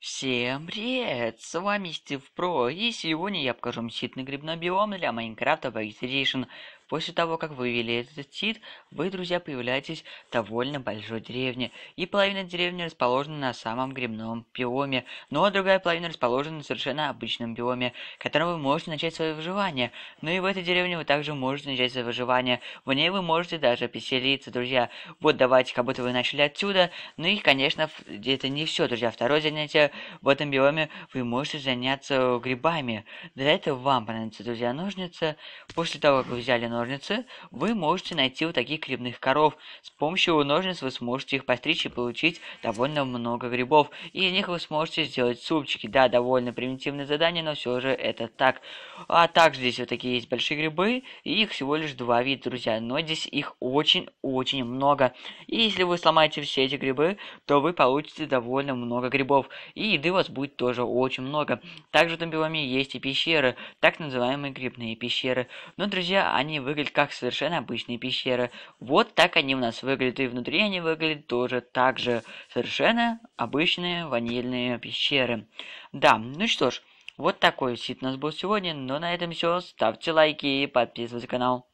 Всем привет! С вами Стив Про, и сегодня я покажу вам щитный грибной биом для Майнкрафта PlayStation После того, как вывели этот тит, вы, друзья, появляетесь в довольно большой деревне. И половина деревни расположена на самом грибном биоме, но другая половина расположена на совершенно обычном биоме, в котором вы можете начать свое выживание. Но ну и в этой деревне вы также можете начать свое выживание. В ней вы можете даже поселиться, друзья. Вот давайте, как будто вы начали отсюда. Ну и, конечно, это не все, друзья. Второе занятие в этом биоме вы можете заняться грибами. Для этого вам понадобится, друзья, ножницы. После того, как вы взяли ножницы, ножницы вы можете найти у таких грибных коров. С помощью ножниц вы сможете их постричь и получить довольно много грибов. И из них вы сможете сделать супчики. Да, довольно примитивное задание, но все же это так. А также здесь вот такие есть большие грибы, и их всего лишь два вида, друзья. Но здесь их очень-очень много. И если вы сломаете все эти грибы, то вы получите довольно много грибов. И еды у вас будет тоже очень много. Также в Томбиоме есть и пещеры, так называемые грибные пещеры. Но, друзья, они выглядят выглядит как совершенно обычные пещеры. Вот так они у нас выглядят, и внутри они выглядят тоже так же. Совершенно обычные ванильные пещеры. Да, ну что ж, вот такой сит у нас был сегодня. Но на этом все. Ставьте лайки и подписывайтесь на канал.